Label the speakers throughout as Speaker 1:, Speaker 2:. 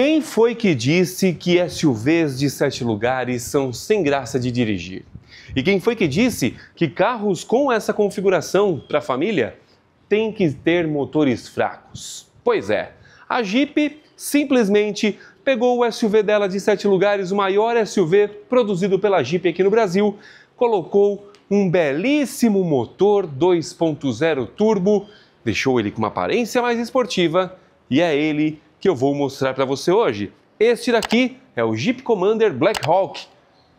Speaker 1: Quem foi que disse que é SUVs de sete lugares são sem graça de dirigir? E quem foi que disse que carros com essa configuração para família têm que ter motores fracos? Pois é, a Jeep simplesmente pegou o SUV dela de sete lugares, o maior SUV produzido pela Jeep aqui no Brasil, colocou um belíssimo motor 2.0 turbo, deixou ele com uma aparência mais esportiva e é ele que eu vou mostrar para você hoje. Este daqui é o Jeep Commander Black Hawk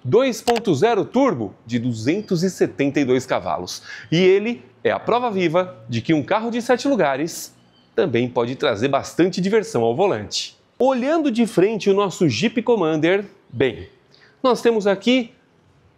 Speaker 1: 2.0 turbo de 272 cavalos. E ele é a prova viva de que um carro de sete lugares também pode trazer bastante diversão ao volante. Olhando de frente o nosso Jeep Commander, bem, nós temos aqui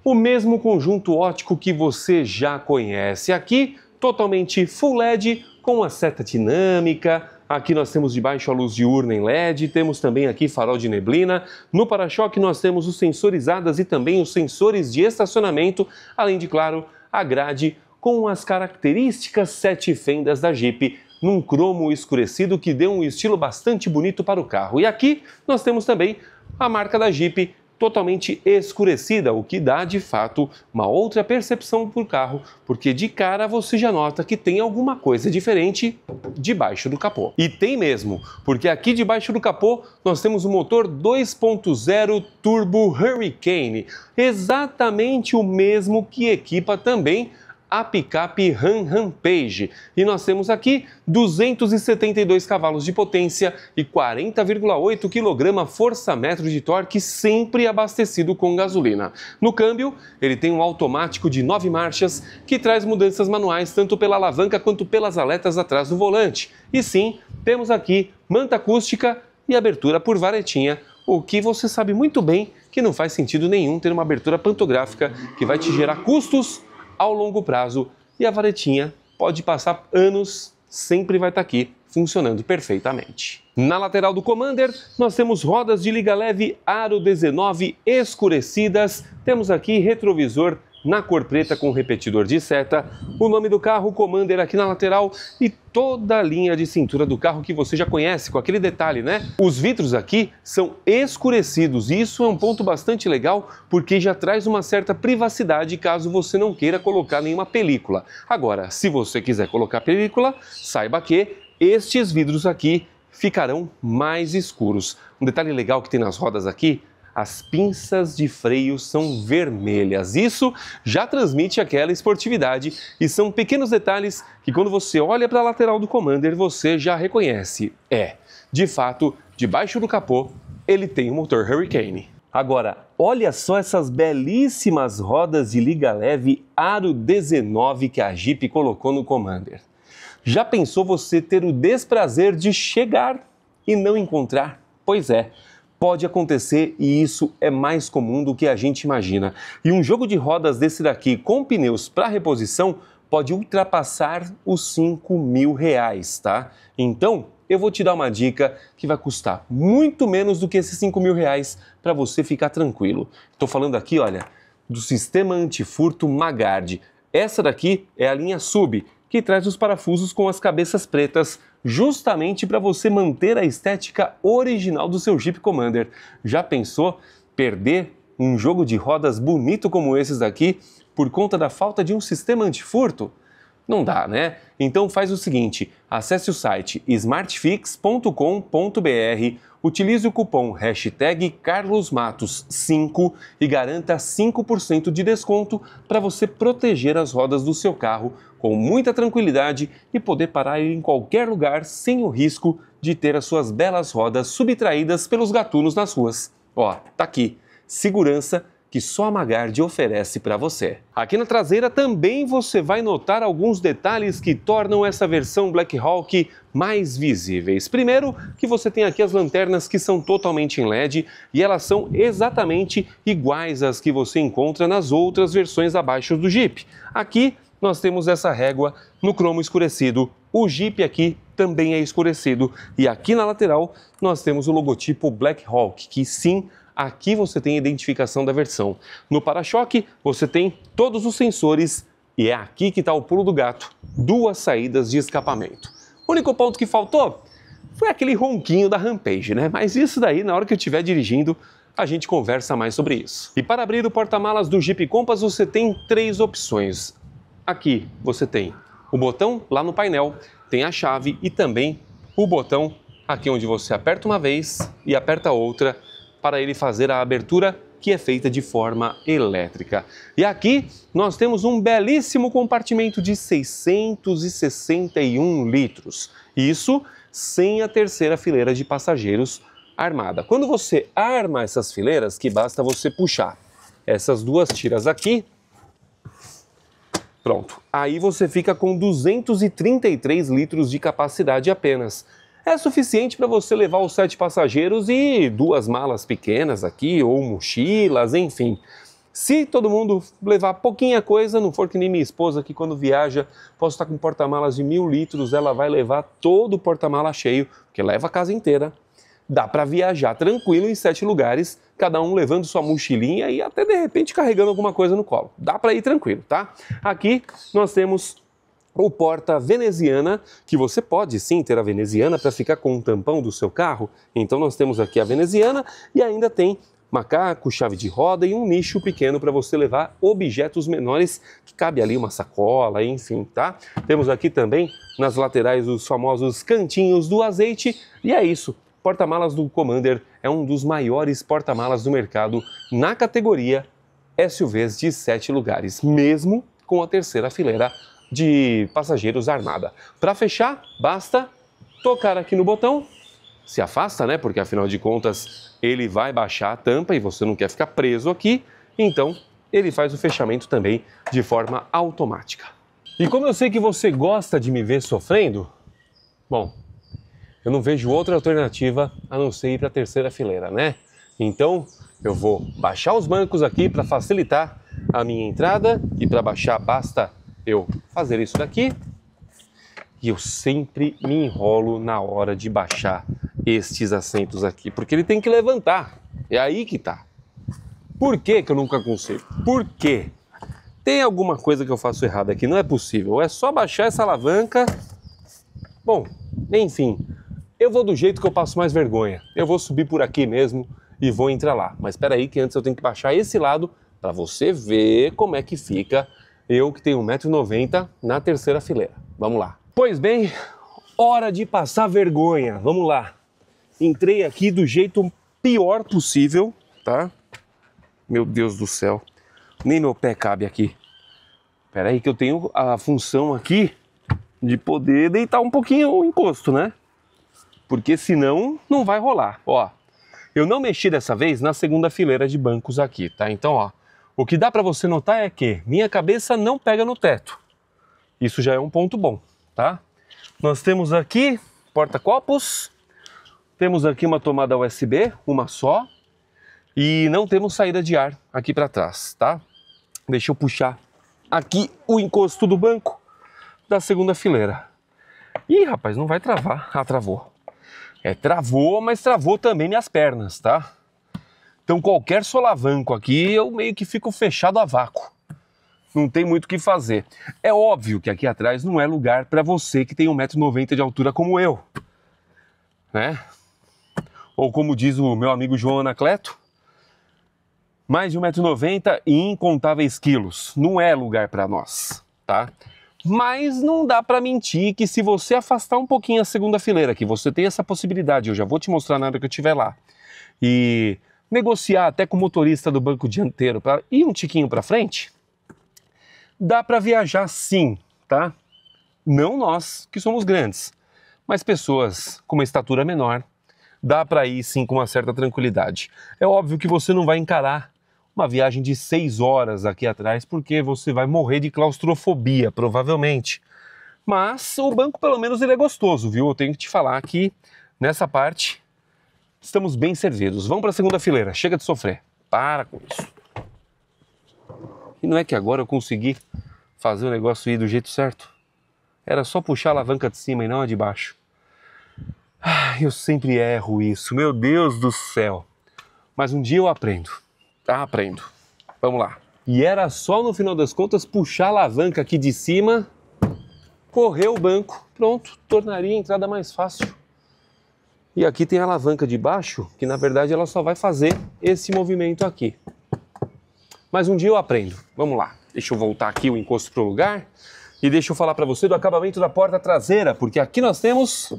Speaker 1: o mesmo conjunto ótico que você já conhece aqui, totalmente full LED, com a seta dinâmica, Aqui nós temos debaixo a luz diurna em LED, temos também aqui farol de neblina. No para-choque nós temos os sensorizadas e também os sensores de estacionamento, além de, claro, a grade com as características sete fendas da Jeep, num cromo escurecido que deu um estilo bastante bonito para o carro. E aqui nós temos também a marca da Jeep, totalmente escurecida, o que dá de fato uma outra percepção por carro, porque de cara você já nota que tem alguma coisa diferente debaixo do capô. E tem mesmo, porque aqui debaixo do capô nós temos o um motor 2.0 turbo Hurricane, exatamente o mesmo que equipa também a picape Ram Rampage. E nós temos aqui 272 cavalos de potência e 40,8 kg força-metro de torque, sempre abastecido com gasolina. No câmbio, ele tem um automático de 9 marchas que traz mudanças manuais tanto pela alavanca quanto pelas aletas atrás do volante. E sim, temos aqui manta acústica e abertura por varetinha, o que você sabe muito bem que não faz sentido nenhum ter uma abertura pantográfica que vai te gerar custos ao longo prazo e a varetinha pode passar anos, sempre vai estar tá aqui funcionando perfeitamente. Na lateral do Commander, nós temos rodas de liga leve aro 19 escurecidas, temos aqui retrovisor na cor preta com repetidor de seta, o nome do carro, o Commander aqui na lateral e toda a linha de cintura do carro que você já conhece, com aquele detalhe, né? Os vidros aqui são escurecidos e isso é um ponto bastante legal porque já traz uma certa privacidade caso você não queira colocar nenhuma película. Agora, se você quiser colocar película, saiba que estes vidros aqui ficarão mais escuros. Um detalhe legal que tem nas rodas aqui as pinças de freio são vermelhas. Isso já transmite aquela esportividade e são pequenos detalhes que quando você olha para a lateral do Commander você já reconhece. É, de fato, debaixo do capô ele tem o um motor Hurricane. Agora, olha só essas belíssimas rodas de liga leve aro 19 que a Jeep colocou no Commander. Já pensou você ter o desprazer de chegar e não encontrar? Pois é, pode acontecer e isso é mais comum do que a gente imagina. E um jogo de rodas desse daqui com pneus para reposição pode ultrapassar os 5 mil reais, tá? Então, eu vou te dar uma dica que vai custar muito menos do que esses 5 mil reais para você ficar tranquilo. Estou falando aqui, olha, do sistema antifurto Magard. Essa daqui é a linha Sub, que traz os parafusos com as cabeças pretas justamente para você manter a estética original do seu Jeep Commander. Já pensou perder um jogo de rodas bonito como esses daqui por conta da falta de um sistema antifurto? Não dá, né? Então faz o seguinte, acesse o site smartfix.com.br, utilize o cupom hashtag carlosmatos5 e garanta 5% de desconto para você proteger as rodas do seu carro com muita tranquilidade e poder parar em qualquer lugar sem o risco de ter as suas belas rodas subtraídas pelos gatunos nas ruas. Ó, tá aqui. Segurança que só a Magard oferece para você. Aqui na traseira também você vai notar alguns detalhes que tornam essa versão Black Hawk mais visíveis. Primeiro, que você tem aqui as lanternas que são totalmente em LED e elas são exatamente iguais às que você encontra nas outras versões abaixo do Jeep. Aqui nós temos essa régua no cromo escurecido. O Jeep aqui também é escurecido. E aqui na lateral nós temos o logotipo Black Hawk, que sim Aqui você tem a identificação da versão. No para-choque, você tem todos os sensores e é aqui que está o pulo do gato, duas saídas de escapamento. O único ponto que faltou foi aquele ronquinho da Rampage, né? Mas isso daí, na hora que eu estiver dirigindo, a gente conversa mais sobre isso. E para abrir o porta-malas do Jeep Compass, você tem três opções. Aqui você tem o botão lá no painel, tem a chave e também o botão aqui onde você aperta uma vez e aperta outra para ele fazer a abertura que é feita de forma elétrica. E aqui nós temos um belíssimo compartimento de 661 litros, isso sem a terceira fileira de passageiros armada. Quando você arma essas fileiras, que basta você puxar essas duas tiras aqui, pronto. Aí você fica com 233 litros de capacidade apenas é suficiente para você levar os sete passageiros e duas malas pequenas aqui, ou mochilas, enfim. Se todo mundo levar pouquinha coisa, não for que nem minha esposa, que quando viaja, posso estar tá com porta-malas de mil litros, ela vai levar todo o porta-mala cheio, que leva a casa inteira. Dá para viajar tranquilo em sete lugares, cada um levando sua mochilinha e até de repente carregando alguma coisa no colo. Dá para ir tranquilo, tá? Aqui nós temos ou porta veneziana, que você pode sim ter a veneziana para ficar com o tampão do seu carro. Então nós temos aqui a veneziana e ainda tem macaco, chave de roda e um nicho pequeno para você levar objetos menores, que cabe ali uma sacola, enfim, tá? Temos aqui também nas laterais os famosos cantinhos do azeite e é isso. Porta-malas do Commander é um dos maiores porta-malas do mercado na categoria SUVs de 7 lugares, mesmo com a terceira fileira de passageiros armada. Para fechar, basta tocar aqui no botão, se afasta, né? Porque afinal de contas ele vai baixar a tampa e você não quer ficar preso aqui, então ele faz o fechamento também de forma automática. E como eu sei que você gosta de me ver sofrendo, bom, eu não vejo outra alternativa a não ser ir para a terceira fileira, né? Então eu vou baixar os bancos aqui para facilitar a minha entrada e para baixar basta eu fazer isso daqui e eu sempre me enrolo na hora de baixar estes assentos aqui, porque ele tem que levantar. É aí que tá. Por que, que eu nunca consigo? Por quê? Tem alguma coisa que eu faço errado aqui, não é possível. É só baixar essa alavanca. Bom, enfim, eu vou do jeito que eu passo mais vergonha. Eu vou subir por aqui mesmo e vou entrar lá. Mas espera aí que antes eu tenho que baixar esse lado para você ver como é que fica eu que tenho 1,90m na terceira fileira. Vamos lá. Pois bem, hora de passar vergonha. Vamos lá. Entrei aqui do jeito pior possível, tá? Meu Deus do céu. Nem meu pé cabe aqui. Pera aí que eu tenho a função aqui de poder deitar um pouquinho o encosto, né? Porque senão não vai rolar. Ó, eu não mexi dessa vez na segunda fileira de bancos aqui, tá? Então, ó, o que dá para você notar é que minha cabeça não pega no teto. Isso já é um ponto bom, tá? Nós temos aqui porta-copos, temos aqui uma tomada USB, uma só, e não temos saída de ar aqui para trás, tá? Deixa eu puxar aqui o encosto do banco da segunda fileira. Ih, rapaz, não vai travar. Ah, travou. É, travou, mas travou também minhas pernas, tá? Então qualquer solavanco aqui eu meio que fico fechado a vácuo. Não tem muito o que fazer. É óbvio que aqui atrás não é lugar para você que tem 1,90m de altura como eu. Né? Ou como diz o meu amigo João Anacleto, mais de 1,90m e incontáveis quilos. Não é lugar para nós, tá? Mas não dá para mentir que se você afastar um pouquinho a segunda fileira, que você tem essa possibilidade, eu já vou te mostrar na hora que eu estiver lá, e negociar até com o motorista do banco dianteiro para ir um tiquinho para frente, dá para viajar sim, tá? Não nós, que somos grandes, mas pessoas com uma estatura menor, dá para ir sim com uma certa tranquilidade. É óbvio que você não vai encarar uma viagem de seis horas aqui atrás, porque você vai morrer de claustrofobia, provavelmente. Mas o banco, pelo menos, ele é gostoso, viu? Eu tenho que te falar que nessa parte estamos bem servidos. Vamos para a segunda fileira, chega de sofrer. Para com isso. E não é que agora eu consegui fazer o negócio ir do jeito certo. Era só puxar a alavanca de cima e não a de baixo. Ah, eu sempre erro isso, meu Deus do céu. Mas um dia eu aprendo. Ah, aprendo. Vamos lá. E era só no final das contas puxar a alavanca aqui de cima, correr o banco. Pronto, tornaria a entrada mais fácil. E aqui tem a alavanca de baixo, que na verdade ela só vai fazer esse movimento aqui. Mas um dia eu aprendo. Vamos lá. Deixa eu voltar aqui o encosto para o lugar. E deixa eu falar para você do acabamento da porta traseira, porque aqui nós temos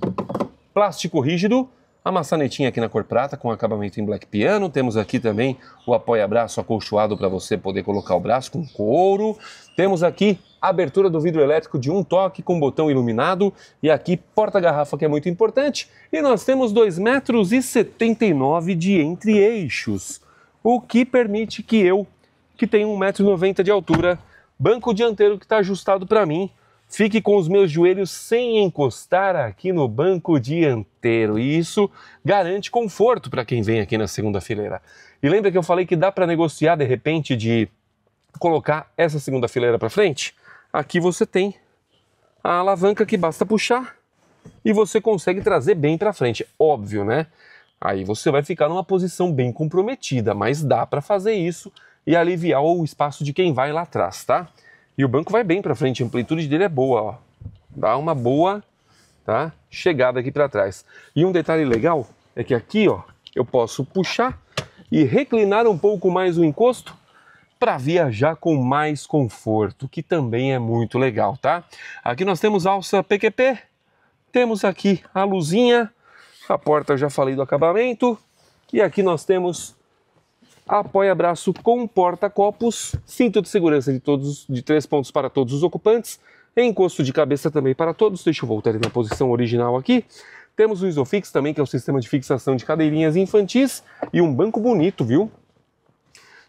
Speaker 1: plástico rígido, a maçanetinha aqui na cor prata com acabamento em black piano. Temos aqui também o apoia-braço acolchoado para você poder colocar o braço com couro. Temos aqui abertura do vidro elétrico de um toque com botão iluminado e aqui porta-garrafa que é muito importante. E nós temos 2,79 metros e de entre-eixos, o que permite que eu, que tenho 1,90m de altura, banco dianteiro que está ajustado para mim, Fique com os meus joelhos sem encostar aqui no banco dianteiro. E isso garante conforto para quem vem aqui na segunda fileira. E lembra que eu falei que dá para negociar de repente de colocar essa segunda fileira para frente? Aqui você tem a alavanca que basta puxar e você consegue trazer bem para frente. Óbvio, né? Aí você vai ficar numa posição bem comprometida, mas dá para fazer isso e aliviar o espaço de quem vai lá atrás, tá? E o banco vai bem para frente, a amplitude dele é boa, ó. Dá uma boa, tá? Chegada aqui para trás. E um detalhe legal é que aqui, ó, eu posso puxar e reclinar um pouco mais o encosto para viajar com mais conforto, que também é muito legal, tá? Aqui nós temos alça PQP, temos aqui a luzinha, a porta já falei do acabamento, e aqui nós temos apoia-braço com porta-copos, cinto de segurança de todos de três pontos para todos os ocupantes, encosto de cabeça também para todos. Deixa eu voltar ele na posição original aqui. Temos o Isofix também, que é o sistema de fixação de cadeirinhas infantis e um banco bonito, viu?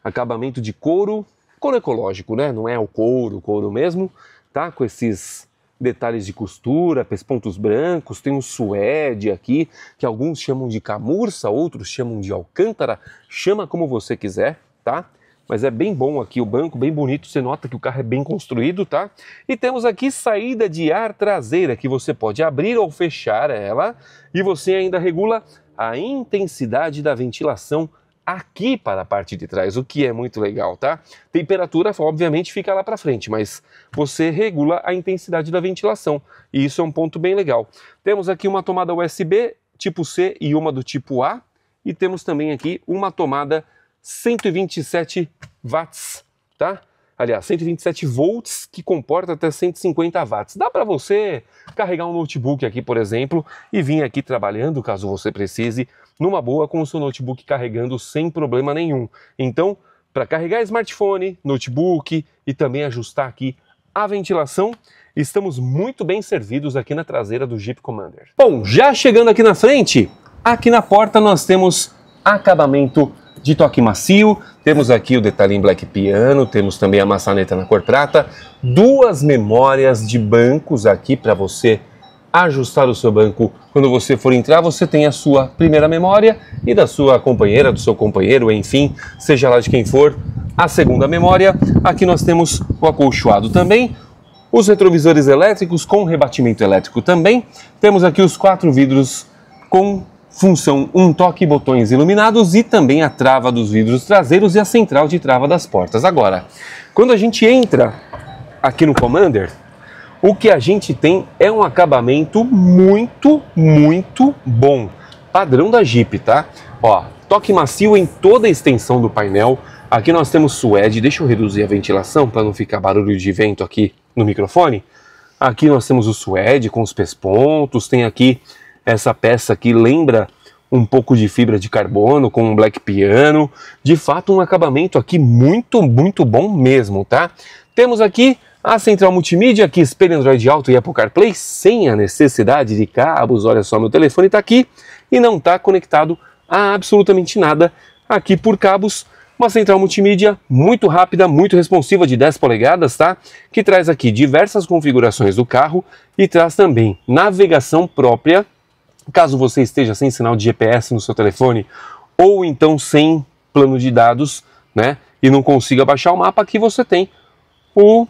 Speaker 1: acabamento de couro, couro ecológico, né? Não é o couro, o couro mesmo, tá? Com esses detalhes de costura, pontos brancos, tem um suede aqui, que alguns chamam de camurça, outros chamam de alcântara, chama como você quiser, tá? Mas é bem bom aqui o banco, bem bonito, você nota que o carro é bem construído, tá? E temos aqui saída de ar traseira, que você pode abrir ou fechar ela, e você ainda regula a intensidade da ventilação aqui para a parte de trás, o que é muito legal, tá? Temperatura, obviamente, fica lá para frente, mas você regula a intensidade da ventilação, e isso é um ponto bem legal. Temos aqui uma tomada USB tipo C e uma do tipo A, e temos também aqui uma tomada 127 watts, tá? Aliás, 127 volts que comporta até 150 watts. Dá para você carregar um notebook aqui, por exemplo, e vir aqui trabalhando, caso você precise, numa boa com o seu notebook carregando sem problema nenhum. Então, para carregar smartphone, notebook e também ajustar aqui a ventilação, estamos muito bem servidos aqui na traseira do Jeep Commander. Bom, já chegando aqui na frente, aqui na porta nós temos acabamento de toque macio, temos aqui o detalhe em black piano, temos também a maçaneta na cor prata, duas memórias de bancos aqui para você ajustar o seu banco. Quando você for entrar, você tem a sua primeira memória e da sua companheira, do seu companheiro, enfim, seja lá de quem for, a segunda memória. Aqui nós temos o acolchoado também, os retrovisores elétricos com rebatimento elétrico também. Temos aqui os quatro vidros com função um toque, botões iluminados e também a trava dos vidros traseiros e a central de trava das portas. Agora, quando a gente entra aqui no Commander, o que a gente tem é um acabamento muito, muito bom. Padrão da Jeep, tá? Ó, toque macio em toda a extensão do painel. Aqui nós temos suede, deixa eu reduzir a ventilação para não ficar barulho de vento aqui no microfone. Aqui nós temos o suede com os pespontos, tem aqui essa peça que lembra um pouco de fibra de carbono com um black piano. De fato, um acabamento aqui muito, muito bom mesmo, tá? Temos aqui a central multimídia que espelha Android Auto e Apple CarPlay sem a necessidade de cabos. Olha só, meu telefone está aqui e não está conectado a absolutamente nada aqui por cabos. Uma central multimídia muito rápida, muito responsiva de 10 polegadas, tá? Que traz aqui diversas configurações do carro e traz também navegação própria. Caso você esteja sem sinal de GPS no seu telefone ou então sem plano de dados, né? E não consiga baixar o mapa, aqui você tem o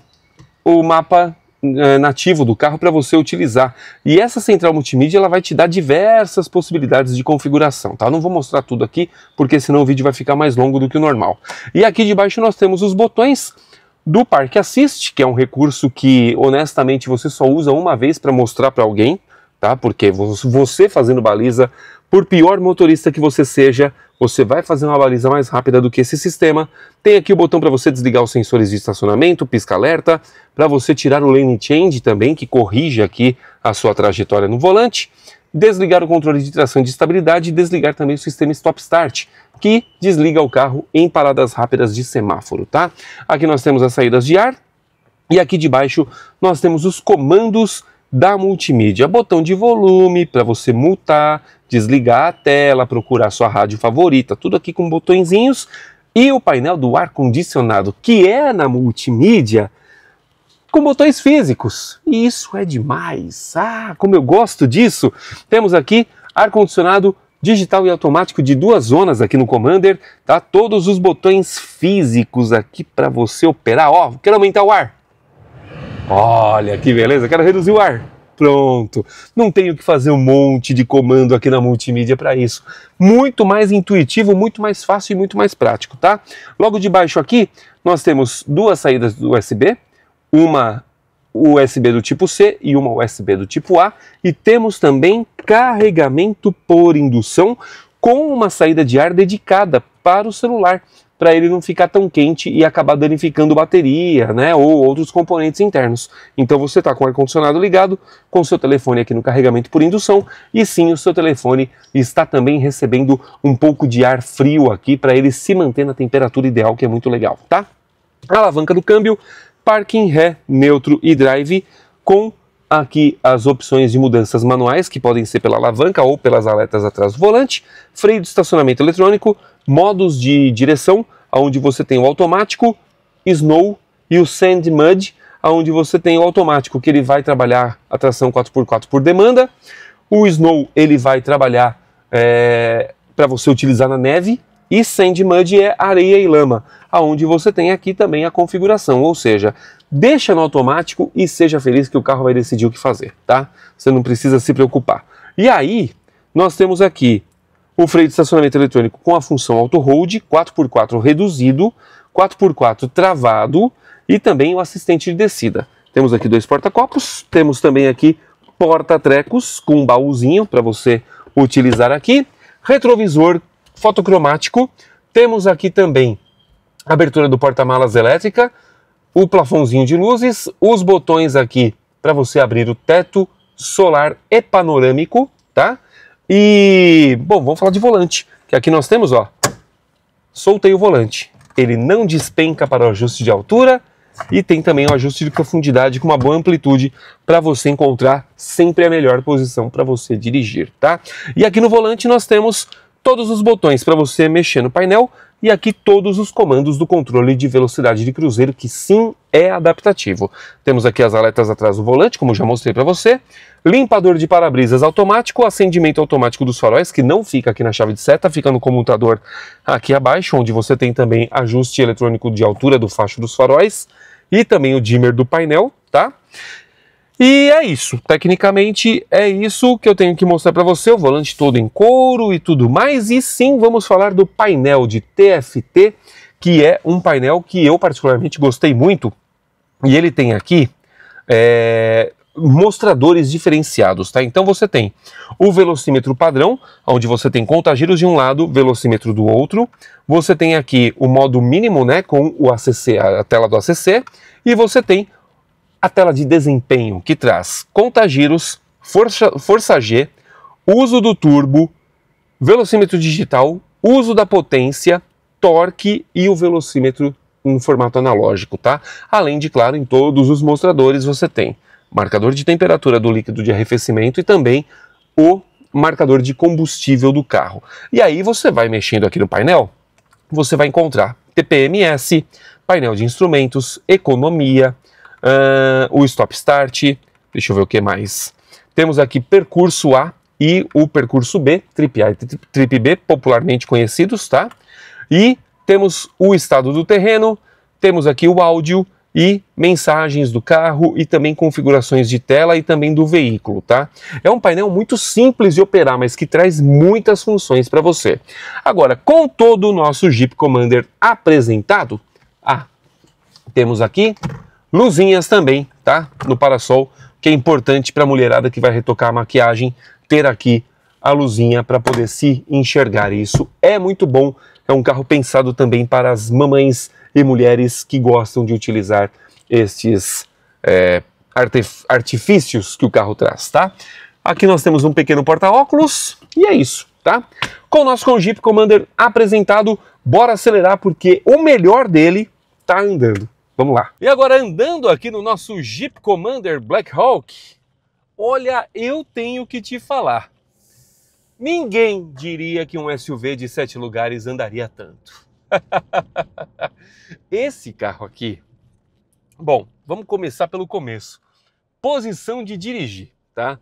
Speaker 1: o mapa eh, nativo do carro para você utilizar. E essa central multimídia ela vai te dar diversas possibilidades de configuração, tá? Eu não vou mostrar tudo aqui, porque senão o vídeo vai ficar mais longo do que o normal. E aqui de baixo nós temos os botões do park Assist, que é um recurso que, honestamente, você só usa uma vez para mostrar para alguém, tá? Porque você fazendo baliza, por pior motorista que você seja, você vai fazer uma baliza mais rápida do que esse sistema. Tem aqui o botão para você desligar os sensores de estacionamento, pisca-alerta, para você tirar o lane change também, que corrige aqui a sua trajetória no volante, desligar o controle de tração de estabilidade e desligar também o sistema stop-start, que desliga o carro em paradas rápidas de semáforo, tá? Aqui nós temos as saídas de ar e aqui de baixo nós temos os comandos da multimídia. Botão de volume para você mutar, desligar a tela, procurar sua rádio favorita, tudo aqui com botõezinhos. E o painel do ar-condicionado, que é na multimídia, com botões físicos. E isso é demais. Ah, como eu gosto disso! Temos aqui ar-condicionado digital e automático de duas zonas aqui no Commander, tá? Todos os botões físicos aqui para você operar. Ó, quero aumentar o ar. Olha que beleza, quero reduzir o ar. Pronto, não tenho que fazer um monte de comando aqui na multimídia para isso. Muito mais intuitivo, muito mais fácil e muito mais prático, tá? Logo de baixo aqui, nós temos duas saídas USB, uma USB do tipo C e uma USB do tipo A, e temos também carregamento por indução com uma saída de ar dedicada para o celular para ele não ficar tão quente e acabar danificando bateria, né, ou outros componentes internos. Então você está com o ar-condicionado ligado, com o seu telefone aqui no carregamento por indução, e sim, o seu telefone está também recebendo um pouco de ar frio aqui para ele se manter na temperatura ideal, que é muito legal, tá? A alavanca do câmbio, parking ré, neutro e drive com aqui as opções de mudanças manuais, que podem ser pela alavanca ou pelas aletas atrás do volante, freio de estacionamento eletrônico, modos de direção onde você tem o automático, snow e o sand mud, onde você tem o automático que ele vai trabalhar a tração 4x4 por demanda, o snow ele vai trabalhar é, para você utilizar na neve e sand mud é areia e lama, aonde você tem aqui também a configuração, ou seja, deixa no automático e seja feliz que o carro vai decidir o que fazer, tá? Você não precisa se preocupar. E aí nós temos aqui o freio de estacionamento eletrônico com a função auto hold, 4x4 reduzido, 4x4 travado e também o assistente de descida. Temos aqui dois porta-copos, temos também aqui porta-trecos com um baúzinho para você utilizar aqui, retrovisor fotocromático, temos aqui também abertura do porta-malas elétrica, o plafonzinho de luzes, os botões aqui para você abrir o teto solar e panorâmico, tá? E, bom, vamos falar de volante, que aqui nós temos, ó, soltei o volante. Ele não despenca para o ajuste de altura e tem também o ajuste de profundidade com uma boa amplitude para você encontrar sempre a melhor posição para você dirigir, tá? E aqui no volante nós temos todos os botões para você mexer no painel e aqui todos os comandos do controle de velocidade de cruzeiro, que sim é adaptativo. Temos aqui as aletas atrás do volante, como já mostrei para você, limpador de para-brisas automático, acendimento automático dos faróis, que não fica aqui na chave de seta, fica no comutador aqui abaixo, onde você tem também ajuste eletrônico de altura do facho dos faróis e também o dimmer do painel, tá? E é isso, tecnicamente é isso que eu tenho que mostrar para você, o volante todo em couro e tudo mais. E sim, vamos falar do painel de TFT, que é um painel que eu particularmente gostei muito. E ele tem aqui é, mostradores diferenciados, tá? Então você tem o velocímetro padrão, onde você tem contagiros de um lado, velocímetro do outro. Você tem aqui o modo mínimo, né, com o ACC, a tela do ACC, e você tem a tela de desempenho que traz contagiros, força, força G, uso do turbo, velocímetro digital, uso da potência, torque e o velocímetro em formato analógico, tá? Além de, claro, em todos os mostradores você tem marcador de temperatura do líquido de arrefecimento e também o marcador de combustível do carro. E aí você vai mexendo aqui no painel, você vai encontrar TPMS, painel de instrumentos, economia, uh, o Stop Start, deixa eu ver o que mais. Temos aqui percurso A e o percurso B, trip A e trip B, popularmente conhecidos, tá? E temos o estado do terreno, temos aqui o áudio e mensagens do carro e também configurações de tela e também do veículo, tá? É um painel muito simples de operar, mas que traz muitas funções para você. Agora, com todo o nosso Jeep Commander apresentado, ah, temos aqui Luzinhas também, tá? No parasol, que é importante para a mulherada que vai retocar a maquiagem ter aqui a luzinha para poder se enxergar. isso é muito bom. É um carro pensado também para as mamães e mulheres que gostam de utilizar estes é, artifícios que o carro traz, tá? Aqui nós temos um pequeno porta-óculos e é isso, tá? Com o nosso Jeep Commander apresentado, bora acelerar porque o melhor dele tá andando. Vamos lá. E agora andando aqui no nosso Jeep Commander Black Hawk, olha, eu tenho que te falar. Ninguém diria que um SUV de sete lugares andaria tanto. Esse carro aqui. Bom, vamos começar pelo começo. Posição de dirigir, tá?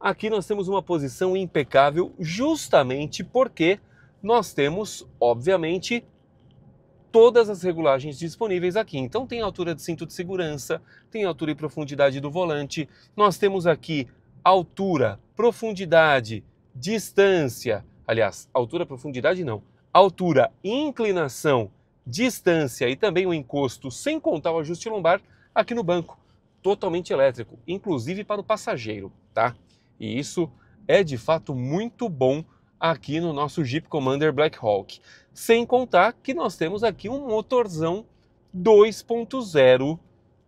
Speaker 1: Aqui nós temos uma posição impecável justamente porque nós temos, obviamente, todas as regulagens disponíveis aqui. Então tem altura de cinto de segurança, tem altura e profundidade do volante. Nós temos aqui altura, profundidade, distância, aliás, altura, profundidade não, altura, inclinação, distância e também o encosto, sem contar o ajuste lombar aqui no banco, totalmente elétrico, inclusive para o passageiro, tá? E isso é de fato muito bom aqui no nosso Jeep Commander Black Hawk sem contar que nós temos aqui um motorzão 2.0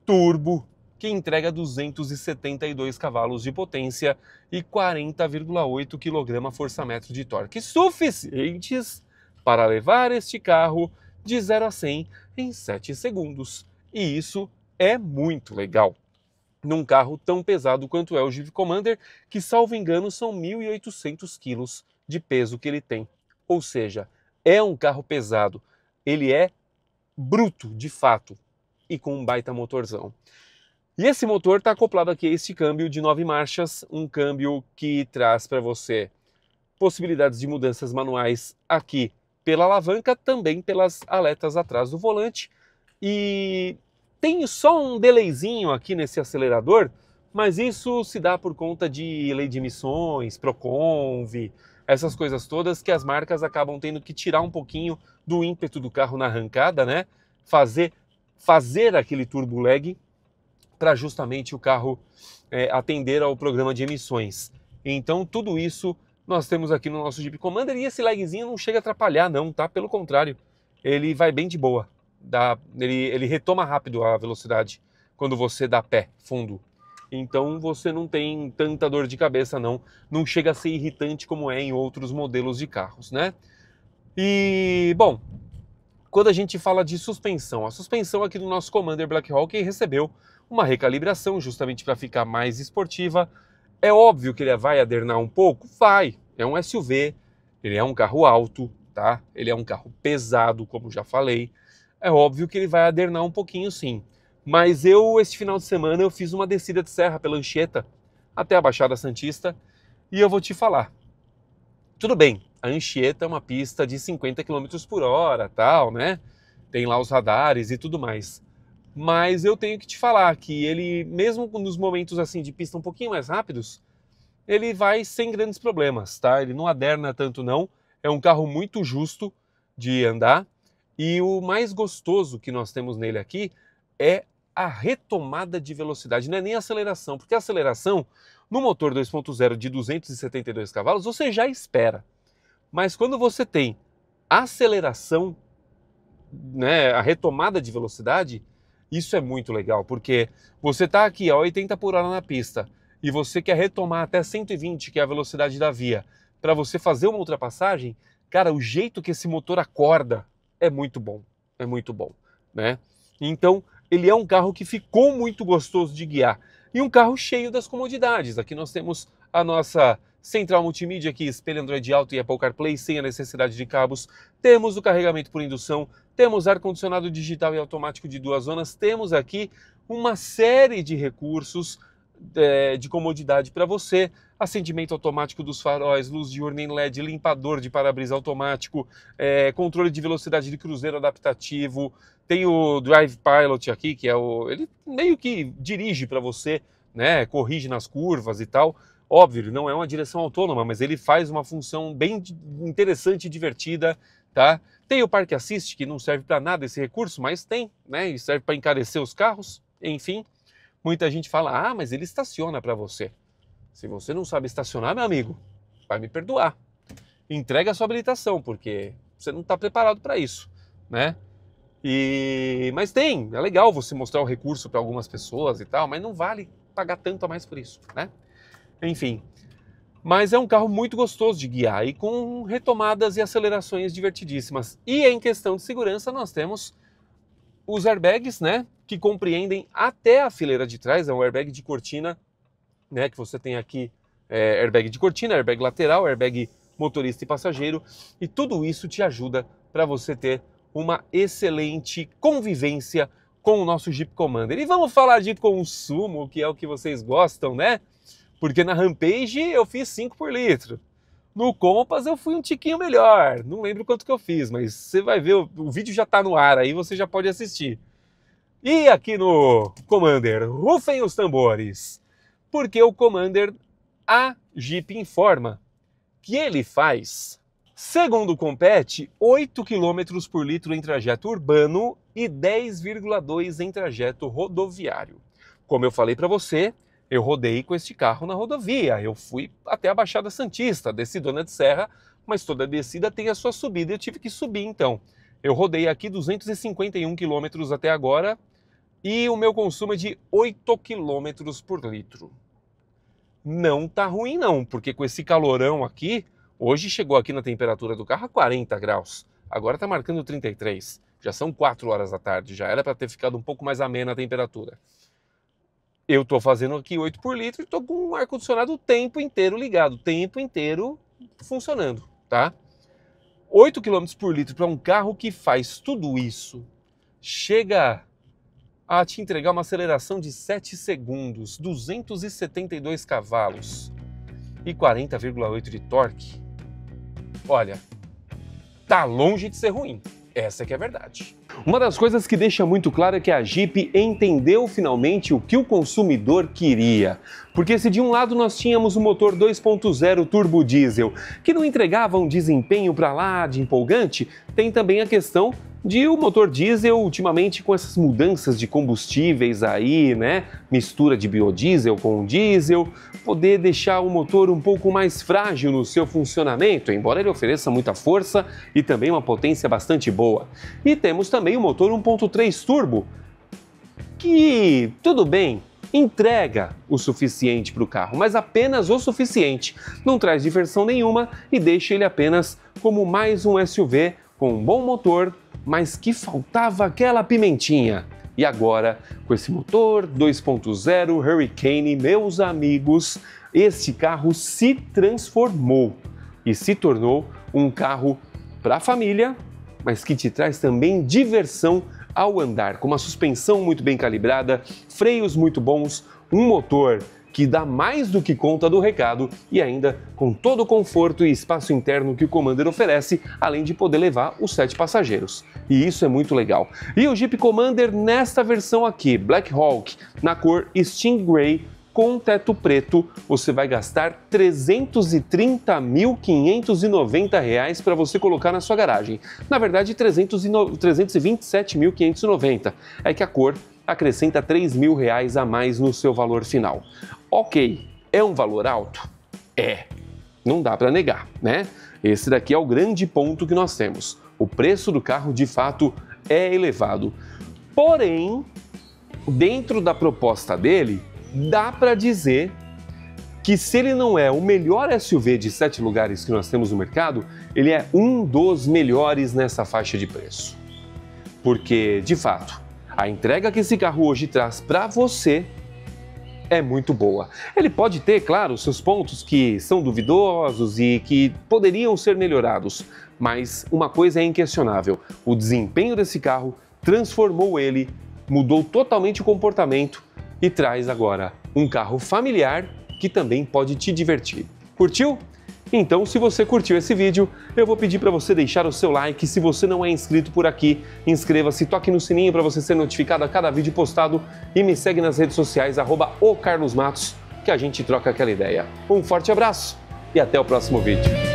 Speaker 1: turbo que entrega 272 cavalos de potência e 40,8 kgfm de torque, suficientes para levar este carro de 0 a 100 em 7 segundos. E isso é muito legal. Num carro tão pesado quanto é o Jeep Commander, que salvo engano são 1.800 quilos de peso que ele tem. Ou seja, é um carro pesado, ele é bruto de fato e com um baita motorzão. E esse motor está acoplado aqui a este câmbio de nove marchas, um câmbio que traz para você possibilidades de mudanças manuais aqui pela alavanca, também pelas aletas atrás do volante. E tem só um delayzinho aqui nesse acelerador, mas isso se dá por conta de lei de emissões, Proconv, essas coisas todas que as marcas acabam tendo que tirar um pouquinho do ímpeto do carro na arrancada, né? Fazer, fazer aquele turbo lag para justamente o carro é, atender ao programa de emissões. Então, tudo isso nós temos aqui no nosso Jeep Commander e esse lagzinho não chega a atrapalhar não, tá? Pelo contrário, ele vai bem de boa. Dá, ele, ele retoma rápido a velocidade quando você dá pé fundo. Então você não tem tanta dor de cabeça não, não chega a ser irritante como é em outros modelos de carros, né? E bom, quando a gente fala de suspensão, a suspensão aqui do nosso Commander Black Hawk recebeu uma recalibração justamente para ficar mais esportiva. É óbvio que ele vai adernar um pouco, vai. É um SUV, ele é um carro alto, tá? Ele é um carro pesado, como já falei. É óbvio que ele vai adernar um pouquinho, sim. Mas eu, esse final de semana, eu fiz uma descida de serra pela Anchieta até a Baixada Santista e eu vou te falar. Tudo bem, a Anchieta é uma pista de 50 km por hora, tal, né? Tem lá os radares e tudo mais. Mas eu tenho que te falar que ele, mesmo nos momentos assim de pista um pouquinho mais rápidos, ele vai sem grandes problemas, tá? Ele não aderna tanto não. É um carro muito justo de andar. E o mais gostoso que nós temos nele aqui é a retomada de velocidade, não é nem a aceleração, porque a aceleração no motor 2.0 de 272 cavalos você já espera. Mas quando você tem aceleração, né, a retomada de velocidade, isso é muito legal, porque você está aqui a 80 por hora na pista e você quer retomar até 120, que é a velocidade da via, para você fazer uma ultrapassagem, cara, o jeito que esse motor acorda é muito bom, é muito bom, né? Então, ele é um carro que ficou muito gostoso de guiar e um carro cheio das comodidades. Aqui nós temos a nossa central multimídia que espelho Android Auto e Apple CarPlay sem a necessidade de cabos. Temos o carregamento por indução, temos ar-condicionado digital e automático de duas zonas, temos aqui uma série de recursos é, de comodidade para você, acendimento automático dos faróis, luz diurna em LED, limpador de para-brisa automático, é, controle de velocidade de cruzeiro adaptativo, tem o Drive Pilot aqui, que é o. Ele meio que dirige para você, né? Corrige nas curvas e tal. Óbvio, não é uma direção autônoma, mas ele faz uma função bem interessante e divertida, tá? Tem o Parque Assist, que não serve para nada esse recurso, mas tem, né? E serve para encarecer os carros, enfim. Muita gente fala: ah, mas ele estaciona para você. Se você não sabe estacionar, meu amigo, vai me perdoar. Entrega a sua habilitação, porque você não está preparado para isso, né? E mas tem, é legal você mostrar o recurso para algumas pessoas e tal, mas não vale pagar tanto a mais por isso, né? Enfim. Mas é um carro muito gostoso de guiar e com retomadas e acelerações divertidíssimas. E em questão de segurança, nós temos os airbags, né, que compreendem até a fileira de trás, é um airbag de cortina, né, que você tem aqui é, airbag de cortina, airbag lateral, airbag motorista e passageiro, e tudo isso te ajuda para você ter uma excelente convivência com o nosso Jeep Commander. E vamos falar de consumo, que é o que vocês gostam, né? Porque na Rampage eu fiz 5 por litro. No Compass eu fui um tiquinho melhor, não lembro quanto que eu fiz, mas você vai ver, o, o vídeo já está no ar aí, você já pode assistir. E aqui no Commander, rufem os tambores, porque o Commander a Jeep informa que ele faz, segundo o Compete, 8 km por litro em trajeto urbano e 10,2 em trajeto rodoviário. Como eu falei para você, eu rodei com este carro na rodovia, eu fui até a Baixada Santista, desci Dona de Serra, mas toda descida tem a sua subida, eu tive que subir então. Eu rodei aqui 251 quilômetros até agora e o meu consumo é de 8 quilômetros por litro. Não tá ruim não, porque com esse calorão aqui, hoje chegou aqui na temperatura do carro a 40 graus, agora tá marcando 33. Já são 4 horas da tarde, já era para ter ficado um pouco mais amena a temperatura eu estou fazendo aqui 8 por litro e estou com o ar-condicionado o tempo inteiro ligado, o tempo inteiro funcionando, tá? 8 km por litro para um carro que faz tudo isso, chega a te entregar uma aceleração de 7 segundos, 272 cavalos e 40,8 de torque. Olha, tá longe de ser ruim. Essa que é a verdade. Uma das coisas que deixa muito claro é que a Jeep entendeu finalmente o que o consumidor queria. Porque se de um lado nós tínhamos o motor 2.0 turbo diesel, que não entregava um desempenho para lá de empolgante, tem também a questão de o motor diesel ultimamente com essas mudanças de combustíveis aí, né? Mistura de biodiesel com diesel, poder deixar o motor um pouco mais frágil no seu funcionamento, embora ele ofereça muita força e também uma potência bastante boa. E temos também o motor 1.3 turbo, que tudo bem, entrega o suficiente para o carro, mas apenas o suficiente. Não traz diversão nenhuma e deixa ele apenas como mais um SUV com um bom motor mas que faltava aquela pimentinha. E agora, com esse motor 2.0 Hurricane, meus amigos, esse carro se transformou e se tornou um carro para a família, mas que te traz também diversão ao andar, com uma suspensão muito bem calibrada, freios muito bons, um motor que dá mais do que conta do recado e ainda com todo o conforto e espaço interno que o Commander oferece, além de poder levar os sete passageiros. E isso é muito legal. E o Jeep Commander nesta versão aqui, Black Hawk, na cor Stingray com teto preto, você vai gastar R$ 330.590 para você colocar na sua garagem. Na verdade, R$ 327.590. É que a cor acrescenta R$ 3.000 a mais no seu valor final. Ok, é um valor alto? É, não dá para negar, né? Esse daqui é o grande ponto que nós temos. O preço do carro de fato é elevado. Porém, dentro da proposta dele, dá para dizer que se ele não é o melhor SUV de sete lugares que nós temos no mercado, ele é um dos melhores nessa faixa de preço. Porque, de fato, a entrega que esse carro hoje traz para você é muito boa. Ele pode ter, claro, seus pontos que são duvidosos e que poderiam ser melhorados, mas uma coisa é inquestionável: o desempenho desse carro transformou ele, mudou totalmente o comportamento e traz agora um carro familiar que também pode te divertir. Curtiu? Então, se você curtiu esse vídeo, eu vou pedir para você deixar o seu like. Se você não é inscrito por aqui, inscreva-se, toque no sininho para você ser notificado a cada vídeo postado e me segue nas redes sociais, arroba que a gente troca aquela ideia. Um forte abraço e até o próximo vídeo.